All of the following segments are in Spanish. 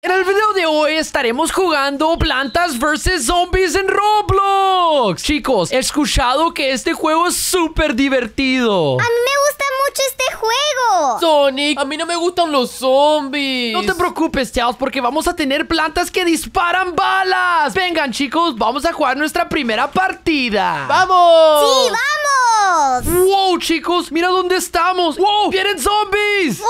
En el video de hoy estaremos jugando Plantas vs Zombies en Roblox Chicos, he escuchado que este juego es súper divertido A mí me gusta mucho este juego Sonic, a mí no me gustan los zombies No te preocupes, chavos, porque vamos a tener plantas que disparan balas Vengan, chicos, vamos a jugar nuestra primera partida ¡Vamos! ¡Sí, vamos! ¡Wow, chicos! ¡Mira dónde estamos! ¡Wow! ¡Vienen zombies! Oh,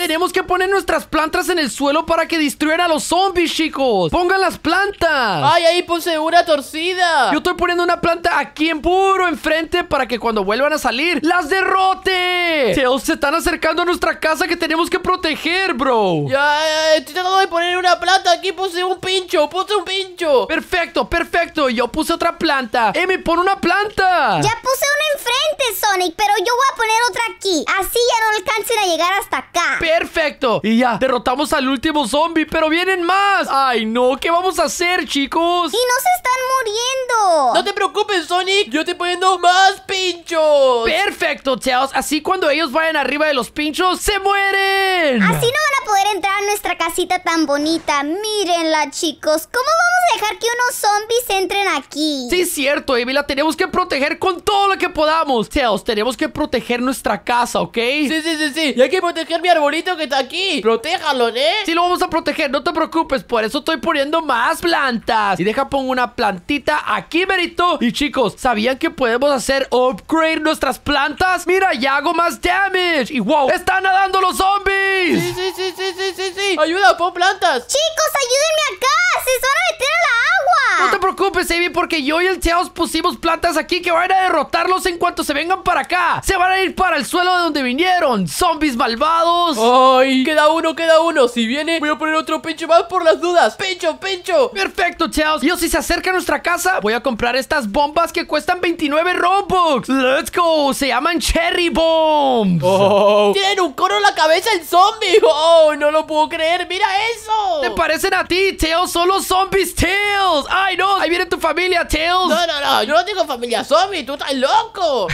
tenemos que poner nuestras plantas en el suelo para que destruyan a los zombies, chicos. Pongan las plantas. Ay, ahí puse una torcida. Yo estoy poniendo una planta aquí en puro enfrente para que cuando vuelvan a salir, las derrote. Se, están acercando a nuestra casa que tenemos que proteger, bro. Ya, ya, estoy tratando de poner una planta. Aquí puse un pincho, puse un pincho. Perfecto, perfecto. Yo puse otra planta. Emi, pon una planta. Ya puse una enfrente, Sonic, pero yo voy a poner otra aquí. Así ya no alcancen a llegar hasta acá. Perfecto. Y ya, derrotamos al último zombie, pero vienen más. Ay, no, ¿qué vamos a hacer, chicos? Y no se están muriendo. No te preocupes, Sonic. Yo te poniendo más pinchos. Perfecto, Teos. Así cuando ellos vayan arriba de los pinchos, se mueren. Así no van a poder entrar a nuestra casita tan bonita. Mírenla, chicos. ¿Cómo vamos a dejar que unos zombies entren aquí? Sí, es cierto, Amy. La tenemos que proteger con todo lo que podamos. Teos, tenemos que proteger nuestra casa, ¿ok? Sí, sí, sí, sí. Y hay que proteger mi arbolito que está aquí. Protéjalo, ¿eh? Sí, lo vamos a proteger, no te preocupes. Por eso estoy poniendo más plantas. Y deja, pongo una plantita aquí, Merito. Y chicos, ¿sabían que podemos hacer upgrade nuestras plantas? Mira, ya hago más damage. Y wow, están nadando los zombies. Sí, sí, sí, sí, sí, sí. sí. Ayuda, pon plantas. Chicos, ayúdenme acá. Se van a meter a la agua. No te preocupes, Amy, porque yo y el Chaos pusimos plantas aquí que van a derrotarlos en cuanto se vengan para acá. Se van a ir para el suelo de donde vinieron. Zombies malvados. Oh. ¡Ay! Queda uno, queda uno. Si viene, voy a poner otro pincho más por las dudas. ¡Pincho, pincho! Perfecto, Chaos. Yo si se acerca a nuestra casa, voy a comprar estas bombas que cuestan 29 Robux. ¡Let's go! Se llaman Cherry Bombs. ¡Oh! Tienen un coro en la cabeza el zombie. ¡Oh! No lo puedo creer. ¡Mira eso! ¿Te parecen a ti, Tails? Solo zombies, Tails. ¡Ay, no! Ahí viene tu familia, Tails. No, no, no. Yo no tengo familia zombie. Tú estás loco.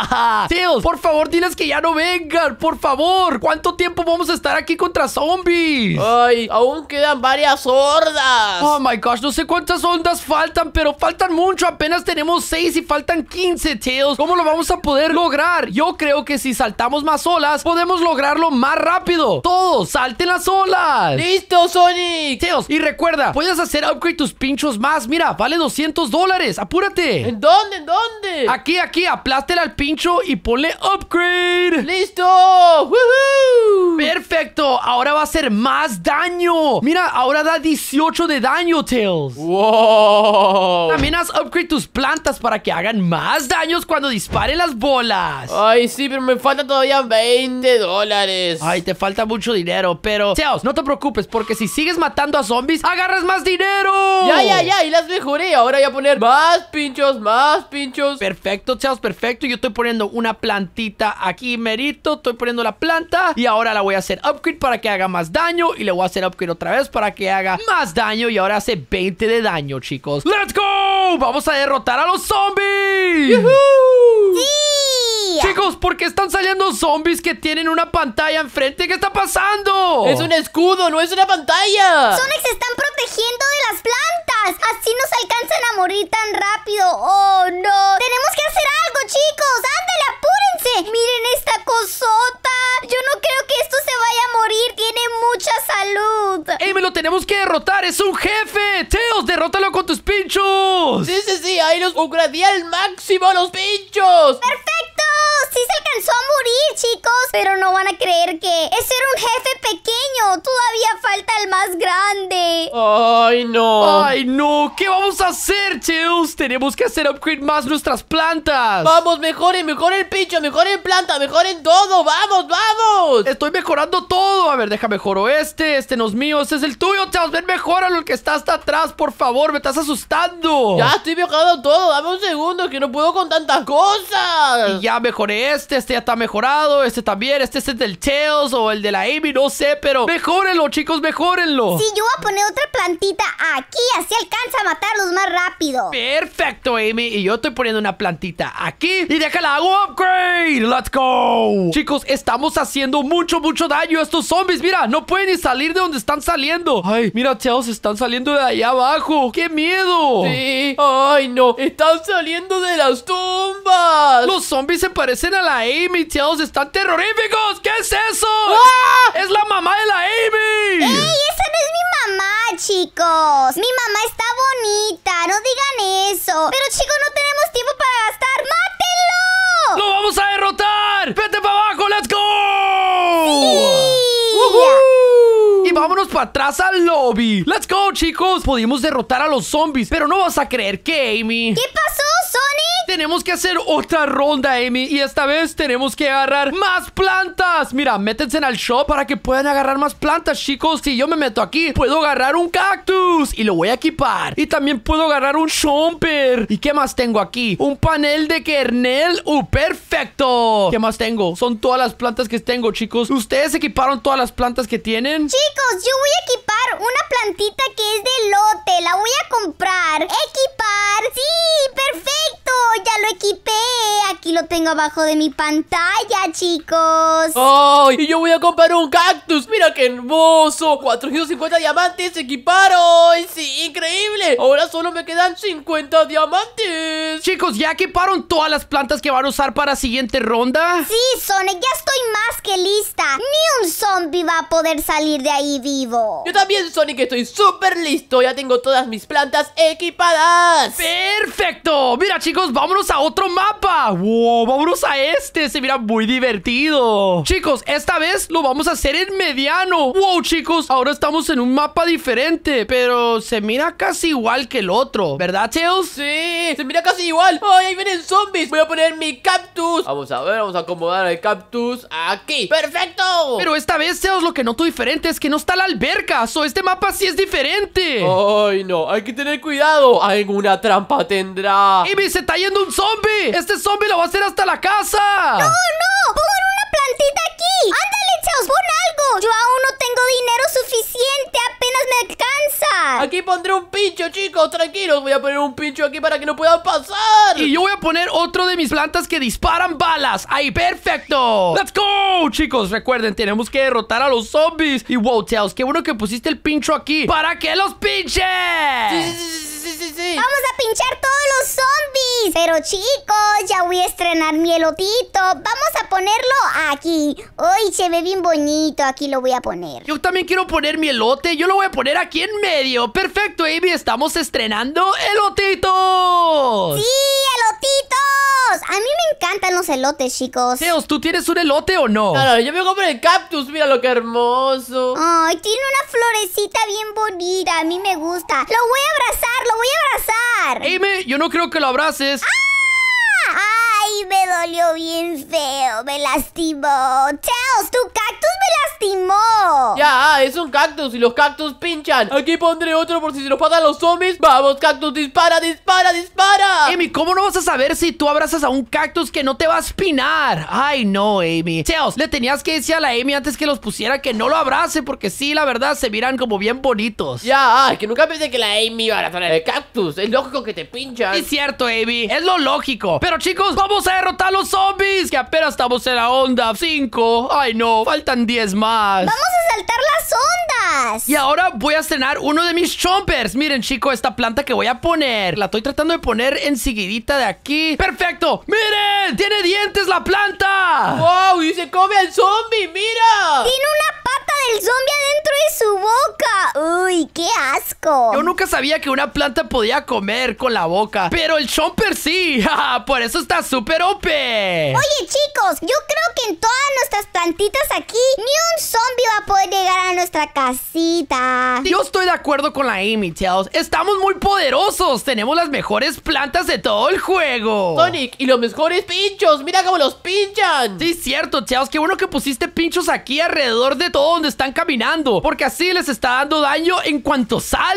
Tails, por favor, diles que ya no vengan. Por favor. ¿Cuánto tiempo? vamos a estar aquí contra zombies? Ay, aún quedan varias hordas. Oh my gosh, no sé cuántas ondas faltan, pero faltan mucho. Apenas tenemos seis y faltan 15, Tails. ¿Cómo lo vamos a poder lograr? Yo creo que si saltamos más olas, podemos lograrlo más rápido. Todos, salten las olas. ¡Listo, Sonic! Tails, y recuerda, puedes hacer upgrade tus pinchos más. Mira, vale 200 dólares. Apúrate. ¿En dónde? ¿En dónde? Aquí, aquí. Aplástela al pincho y ponle upgrade. ¡Listo! ¡Woohoo! Perfecto, ahora va a hacer más daño. Mira, ahora da 18 de daño, Tails. Wow. También has upgrade tus plantas para que hagan más daños cuando disparen las bolas. Ay, sí, pero me falta todavía 20 dólares. Ay, te falta mucho dinero, pero Tails, no te preocupes porque si sigues matando a zombies, agarras más dinero. Ya, ya, ya, y las mejoré. Ahora voy a poner más pinchos, más pinchos. Perfecto, Tails, perfecto. Yo estoy poniendo una plantita aquí, merito. Estoy poniendo la planta y ahora la voy a hacer upgrade para que haga más daño. Y le voy a hacer upgrade otra vez para que haga más daño. Y ahora hace 20 de daño, chicos. ¡Let's go! ¡Vamos a derrotar a los zombies! ¡Yuhu! ¡Sí! Chicos, ¿por qué están saliendo zombies que tienen una pantalla enfrente? ¿Qué está pasando? Es un escudo, no es una pantalla. Sonic se están protegiendo de las plantas. Así nos alcanzan a morir tan rápido. ¡Oh, no! ¡Tenemos que hacer algo, chicos! ¡Ándale, ¡Es un jefe! ¡Teos, derrótalo con tus pinchos! Sí, sí, sí, ahí los upgradé al máximo a los pinchos. ¡Perfecto! ¡Ay, no! ¿Qué vamos a hacer, Cheus? Tenemos que hacer upgrade más nuestras plantas. Vamos, mejoren, mejoren picho, mejoren planta, mejoren todo. ¡Vamos, vamos! Estoy mejorando todo. A ver, deja mejoro este, este no es mío, este es el tuyo, Cheus. Ven, mejora lo que está hasta atrás, por favor. Me estás asustando. Ya, estoy mejorando todo. Dame un segundo, que no puedo con tantas cosas. Y ya mejoré este, este ya está mejorado, este también, este es del Cheus o el de la Amy, no sé, pero mejórenlo, chicos, mejórenlo. Si yo voy a poner otra plantita aquí, si alcanza a matarlos más rápido. Perfecto, Amy. Y yo estoy poniendo una plantita aquí. Y déjala, hago upgrade. Let's go. Chicos, estamos haciendo mucho, mucho daño a estos zombies. Mira, no pueden ni salir de donde están saliendo. Ay, mira, chavos, están saliendo de allá abajo. ¡Qué miedo! Sí. Ay, no. Están saliendo de las tumbas. Los zombies se parecen a la Amy, chavos. Están terroríficos. ¿Qué es eso? ¡Ah! ¡Es la mamá de la Amy! ¡Ey, mamá, chicos. Mi mamá está bonita, no digan eso. Pero chicos, no tenemos tiempo para gastar. mátelo ¡Lo vamos a derrotar! ¡Vete para abajo, let's go! Sí. Y vámonos para atrás al lobby Let's go, chicos podemos derrotar a los zombies Pero no vas a creer que, Amy ¿Qué pasó, Sony tenemos que hacer otra ronda, Amy. Y esta vez tenemos que agarrar más plantas. Mira, métense en el shop para que puedan agarrar más plantas, chicos. Si yo me meto aquí, puedo agarrar un cactus y lo voy a equipar. Y también puedo agarrar un chomper. ¿Y qué más tengo aquí? Un panel de kernel. ¡Uh, perfecto! ¿Qué más tengo? Son todas las plantas que tengo, chicos. ¿Ustedes equiparon todas las plantas que tienen? Chicos, yo voy a equipar una plantita que es de lote. La voy a comprar. Equipar. Sí, perfecto ya lo equipé. Aquí lo tengo abajo de mi pantalla, chicos. ¡Ay! y yo voy a comprar un cactus. Mira qué hermoso. 450 diamantes equiparon equiparon. Sí, increíble. Ahora solo me quedan 50 diamantes. Chicos, ¿ya equiparon todas las plantas que van a usar para la siguiente ronda? Sí, Sonic, ya estoy más que lista. Ni un zombie va a poder salir de ahí vivo. Yo también, Sonic, estoy súper listo. Ya tengo todas mis plantas equipadas. ¡Perfecto! Mira, chicos, vamos ¡Vámonos a otro mapa! ¡Wow! ¡Vámonos a este! Se mira muy divertido. Chicos, esta vez lo vamos a hacer en mediano. ¡Wow, chicos! Ahora estamos en un mapa diferente, pero se mira casi igual que el otro. ¿Verdad, Tails? Sí, se mira casi igual. ¡Ay, ahí vienen zombies! Voy a poner mi cactus. Vamos a ver, vamos a acomodar el cactus aquí. ¡Perfecto! Pero esta vez, Tails, lo que noto diferente es que no está la alberca. o este mapa sí es diferente. ¡Ay, no! Hay que tener cuidado. Alguna trampa tendrá. ¡Y me se está yendo un zombie! ¡Este zombie lo va a hacer hasta la casa! ¡No, no! ¡Pon una plantita aquí! ¡Ándale, Chaos! ¡Pon algo! Yo aún no tengo dinero suficiente. ¡Apenas me alcanza! Aquí pondré un pincho, chicos. Tranquilos. Voy a poner un pincho aquí para que no puedan pasar. Y yo voy a poner otro de mis plantas que disparan balas. ¡Ahí, perfecto! ¡Let's go! Chicos, recuerden, tenemos que derrotar a los zombies. Y wow, Chaos, qué bueno que pusiste el pincho aquí. ¡Para que los pinches! Vamos a pinchar todos los zombies. Pero chicos, ya voy a estrenar mi elotito. Vamos a ponerlo aquí. Uy, se ve bien bonito. Aquí lo voy a poner. Yo también quiero poner mi elote. Yo lo voy a poner aquí en medio. Perfecto, Amy. Estamos estrenando elotito. elote, chicos. Teos, ¿tú tienes un elote o no? Claro, yo me compré el cactus, mira lo que hermoso. Ay, tiene una florecita bien bonita, a mí me gusta. Lo voy a abrazar, lo voy a abrazar. Amy, yo no creo que lo abraces. ¡Ah! ¡Ay, me dolió bien feo! Me lastimó. Teos, tu cactus me lastimó es un cactus y los cactus pinchan Aquí pondré otro por si se nos pasan los zombies Vamos, cactus, dispara, dispara, dispara Amy, ¿cómo no vas a saber si tú abrazas a un cactus que no te va a espinar? Ay, no, Amy Seos, le tenías que decir a la Amy antes que los pusiera que no lo abrace Porque sí, la verdad, se miran como bien bonitos Ya, ay, que nunca pensé que la Amy iba a abrazar el cactus Es lógico que te pinchan Es cierto, Amy, es lo lógico Pero chicos, vamos a derrotar a los zombies Que apenas estamos en la onda Cinco. Ay, no, faltan 10 más Vamos a saltar las ondas. Y ahora voy a estrenar uno de mis chompers. Miren, chicos, esta planta que voy a poner. La estoy tratando de poner enseguidita de aquí. ¡Perfecto! ¡Miren! ¡Tiene dientes la planta! ¡Wow! ¡Y se come al zombie! ¡Mira! Tiene una pata del zombie adentro de su boca. Uy, qué hace? Yo nunca sabía que una planta podía comer con la boca, pero el chomper sí. Por eso está súper OP. Oye, chicos, yo creo que en todas nuestras plantitas aquí, ni un zombie va a poder llegar a nuestra casita. Yo estoy de acuerdo con la Amy, chavos. Estamos muy poderosos. Tenemos las mejores plantas de todo el juego. Sonic, y los mejores pinchos. Mira cómo los pinchan. Sí, cierto, chavos. Qué bueno que pusiste pinchos aquí alrededor de todo donde están caminando. Porque así les está dando daño en cuanto salen.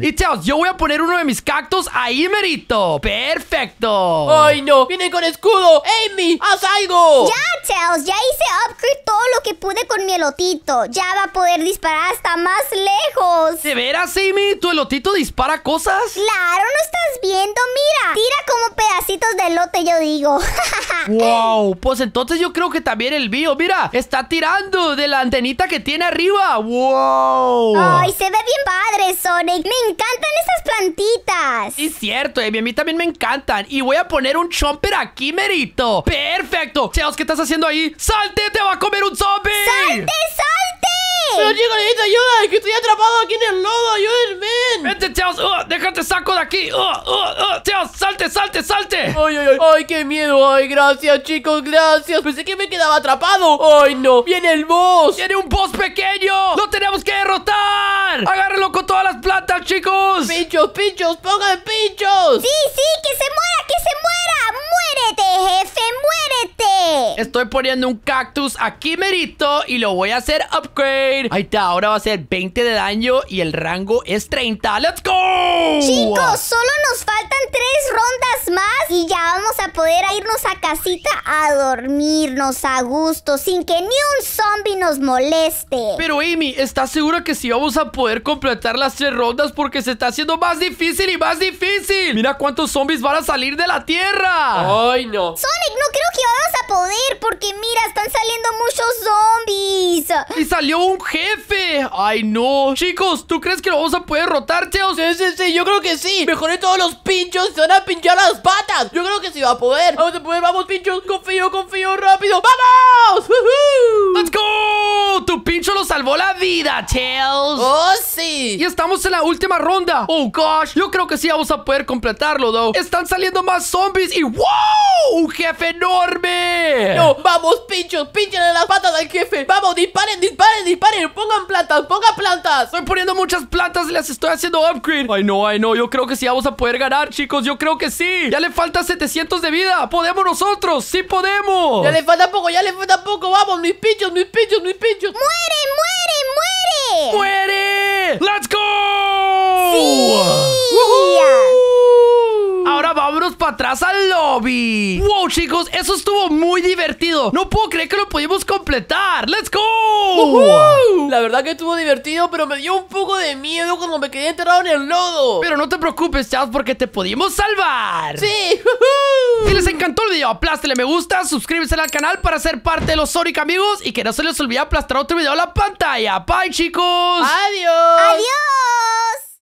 Y chavos, yo voy a poner uno de mis cactos ahí, Merito. Perfecto. ¡Ay, no! ¡Vienen con escudo! ¡Amy, haz algo! Ya, chaos! ya hice upgrade todo lo que pude con mi elotito. Ya va a poder disparar hasta más lejos. ¿De veras, Amy? ¿Tu elotito dispara cosas? Claro, no estás viendo. Mira, tira como pedacitos de elote, yo digo. ¡Wow! Pues entonces yo creo que también el mío, mira, está tirando de la antenita que tiene arriba. ¡Wow! ¡Ay, se ve bien padre eso! Me encantan esas plantitas. Es cierto, Amy. A mí también me encantan. Y voy a poner un chomper aquí, Merito. ¡Perfecto! Cheos, ¿qué estás haciendo ahí? ¡Salte! ¡Te va a comer un zombie! ¡Salte! Pero chicos, necesito ayuda, es que estoy atrapado aquí en el lodo, ayúdenme. Vente, Teos, oh, déjate saco de aquí. Oh, oh, oh, Teos, salte, salte, salte. Ay, ay, ay, ay, qué miedo. Ay, gracias, chicos, gracias. Pensé que me quedaba atrapado. Ay, no, viene el boss. Tiene un boss pequeño. Lo tenemos que derrotar. Agárrenlo con todas las plantas, chicos. Pinchos, pinchos, pongan pinchos. Sí, sí, que se muevan Estoy poniendo un cactus aquí merito y lo voy a hacer upgrade. Ahí está, ahora va a ser 20 de daño y el rango es 30. ¡Let's go! Chicos, solo nos faltan tres rondas más y ya vamos a poder irnos a casita a dormirnos a gusto sin que ni un zombie nos moleste. Pero Amy, ¿estás segura que sí vamos a poder completar las tres rondas? Porque se está haciendo más difícil y más difícil. Mira cuántos zombies van a salir de la tierra. Ay, no. Sonic, no creo que vamos a poder porque mira, están saliendo muchos zombies. ¡Y salió un jefe! ¡Ay, no! Chicos, ¿tú crees que lo vamos a poder rotar, Cheos? Sí, sí, yo creo que sí. Mejoré todos los pinchos, se van a pinchar las patas. Yo creo que sí va a poder. Vamos a poder, vamos, pinchos. Confío, confío, rápido. ¡Vamos! ¡Oh, sí! Y estamos en la última ronda. Oh, gosh. Yo creo que sí vamos a poder completarlo, though. Están saliendo más zombies y ¡wow! ¡Un jefe enorme! No, vamos, pinchos. Pinchen en las patas del jefe. Vamos, disparen, disparen, disparen. Pongan plantas, pongan plantas. Estoy poniendo muchas plantas y las estoy haciendo upgrade. Ay, no, ay, no. Yo creo que sí vamos a poder ganar, chicos. Yo creo que sí. Ya le falta 700 de vida. Podemos nosotros. Sí podemos. Ya le falta poco, ya le falta poco. Vamos, mis pinchos, mis pinchos, mis pinchos. ¡Mueren, mueren! ¡Muere! ¡Let's go! ¡Sí! vámonos para atrás al lobby. Wow, chicos, eso estuvo muy divertido. No puedo creer que lo pudimos completar. ¡Let's go! La verdad que estuvo divertido, pero me dio un poco de miedo cuando me quedé enterrado en el lodo. Pero no te preocupes, chavos, porque te pudimos salvar. ¡Sí! Si les encantó el video, aplástele me gusta, suscríbanse al canal para ser parte de los Sonic amigos y que no se les olvide aplastar otro video a la pantalla. Bye, chicos. Adiós. Adiós.